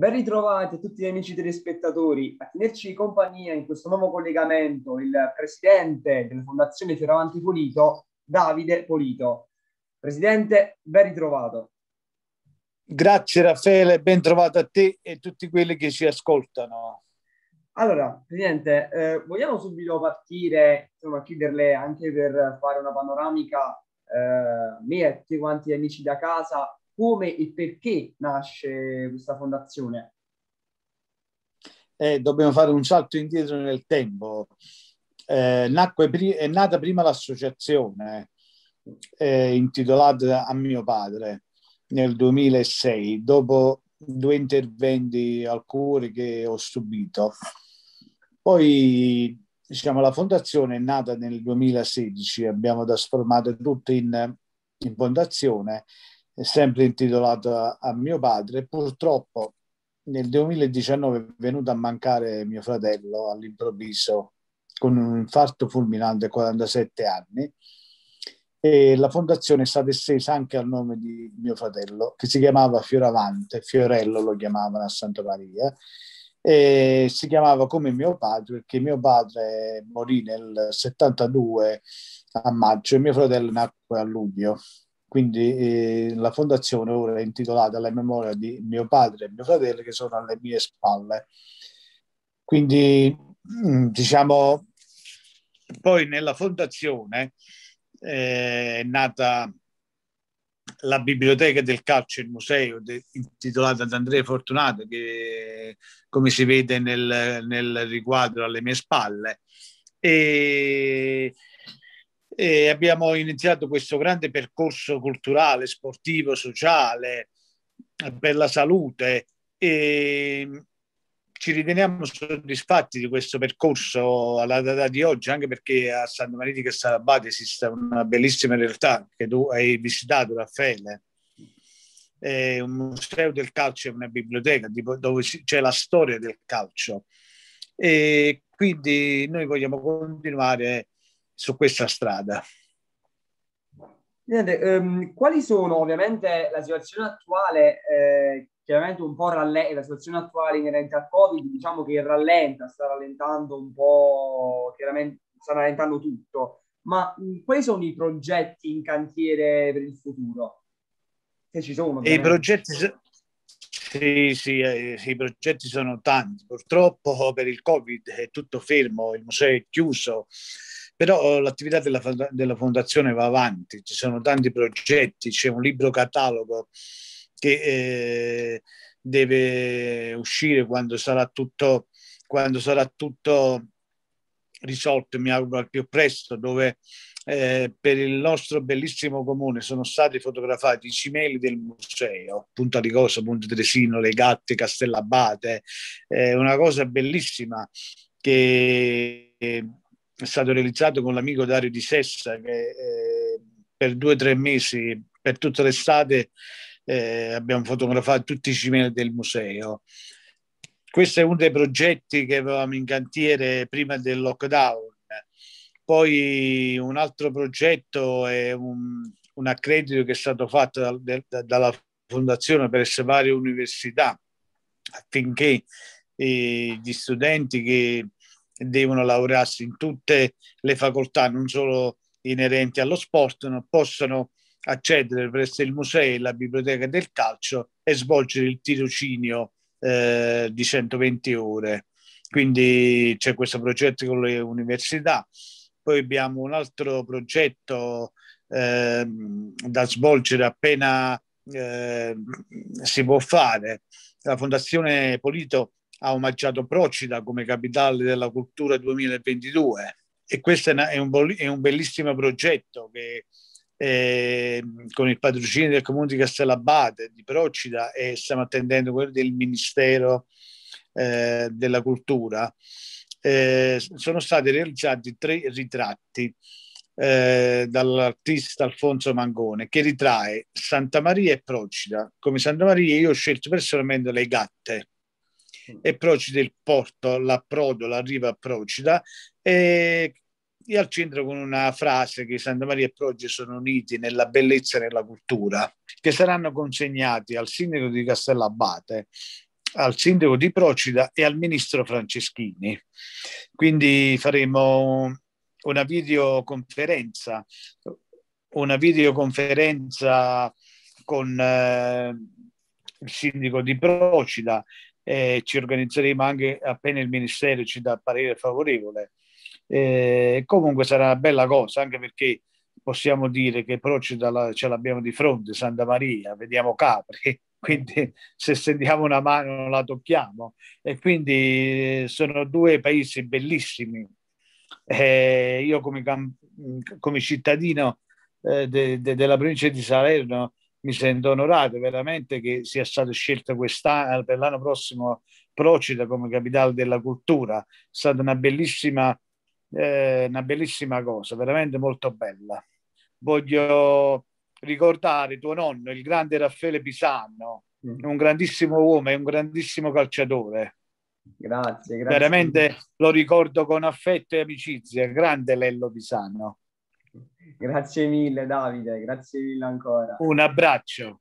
Ben ritrovati a tutti gli amici telespettatori a tenerci compagnia in questo nuovo collegamento il presidente della Fondazione Fioravanti Polito, Davide Polito. Presidente, ben ritrovato. Grazie Raffaele, ben trovato a te e a tutti quelli che ci ascoltano. Allora, Presidente, eh, vogliamo subito partire, insomma, chiederle anche per fare una panoramica eh, me e tutti quanti gli amici da casa come e perché nasce questa fondazione? Eh, dobbiamo fare un salto indietro nel tempo. Eh, nacque, è nata prima l'associazione eh, intitolata a mio padre nel 2006, dopo due interventi al cuore che ho subito. Poi diciamo, la fondazione è nata nel 2016, abbiamo trasformato tutto in, in fondazione è sempre intitolata a, a mio padre. Purtroppo nel 2019 è venuto a mancare mio fratello all'improvviso con un infarto fulminante a 47 anni e la fondazione è stata estesa anche al nome di mio fratello che si chiamava Fioravante, Fiorello lo chiamavano a Santa Maria e si chiamava come mio padre perché mio padre morì nel 72 a maggio e mio fratello nacque a luglio quindi eh, la fondazione ora è intitolata alla memoria di mio padre e mio fratello che sono alle mie spalle. Quindi mm, diciamo, poi nella fondazione eh, è nata la biblioteca del calcio, e il museo de, intitolato ad Andrea Fortunato, che come si vede nel, nel, riquadro alle mie spalle. E e abbiamo iniziato questo grande percorso culturale, sportivo, sociale, per la salute e ci riteniamo soddisfatti di questo percorso alla data di oggi, anche perché a Santa Maria e Sarabate esiste una bellissima realtà che tu hai visitato, Raffaele. È un museo del calcio e una biblioteca dove c'è la storia del calcio. E quindi noi vogliamo continuare su questa strada. Niente, ehm, quali sono ovviamente la situazione attuale, eh, chiaramente un po' rallenta, la situazione attuale inerente al Covid, diciamo che rallenta, sta rallentando un po', chiaramente sta rallentando tutto, ma mh, quali sono i progetti in cantiere per il futuro? Se ci sono. Ovviamente. I progetti, sì, sì, eh, i progetti sono tanti. Purtroppo per il Covid è tutto fermo, il museo è chiuso, però oh, l'attività della, della fondazione va avanti, ci sono tanti progetti, c'è un libro catalogo che eh, deve uscire quando sarà tutto, quando sarà tutto risolto, mi auguro al più presto, dove eh, per il nostro bellissimo comune sono stati fotografati i cimeli del museo, Punta di Cosa, Punta Tresino, Le Gatte, Castellabate, eh, una cosa bellissima che, che eh, è stato realizzato con l'amico Dario Di Sessa che eh, per due o tre mesi, per tutta l'estate, eh, abbiamo fotografato tutti i cimeli del museo. Questo è uno dei progetti che avevamo in cantiere prima del lockdown. Poi un altro progetto è un, un accredito che è stato fatto da, da, dalla Fondazione per le varie università affinché eh, gli studenti che devono laurearsi in tutte le facoltà, non solo inerenti allo sport, non possono accedere presso il museo e la biblioteca del calcio e svolgere il tirocinio eh, di 120 ore. Quindi c'è questo progetto con le università. Poi abbiamo un altro progetto eh, da svolgere appena eh, si può fare. La Fondazione Polito ha omaggiato Procida come capitale della cultura 2022 e questo è un, è un bellissimo progetto che eh, con il patrocinio del comune di Castellabate, di Procida e stiamo attendendo quello del Ministero eh, della Cultura, eh, sono stati realizzati tre ritratti eh, dall'artista Alfonso Mangone che ritrae Santa Maria e Procida. Come Santa Maria io ho scelto personalmente le gatte e Procida il porto, l'approdo, l'arrivo a Procida e, e, al centro con una frase che Santa Maria e Procida sono uniti nella bellezza e nella cultura, che saranno consegnati al sindaco di Castellabate, al sindaco di Procida e al ministro Franceschini. Quindi faremo una videoconferenza, una videoconferenza con... Eh, il sindaco di Procida, eh, ci organizzeremo anche appena il Ministero ci dà parere favorevole. Eh, comunque sarà una bella cosa, anche perché possiamo dire che Procida la, ce l'abbiamo di fronte, Santa Maria, vediamo Capri, quindi se sentiamo una mano non la tocchiamo. E quindi eh, sono due paesi bellissimi. Eh, io come, come cittadino eh, della de, de provincia di Salerno mi sento onorato veramente che sia stata scelta quest'anno, eh, per l'anno prossimo Procida come capitale della cultura. È stata una bellissima, eh, una bellissima cosa, veramente molto bella. Voglio ricordare tuo nonno, il grande Raffaele Pisano, mm. un grandissimo uomo e un grandissimo calciatore. Grazie, grazie. Veramente lo ricordo con affetto e amicizia. Grande Lello Pisano. Grazie mille Davide, grazie mille ancora. Un abbraccio.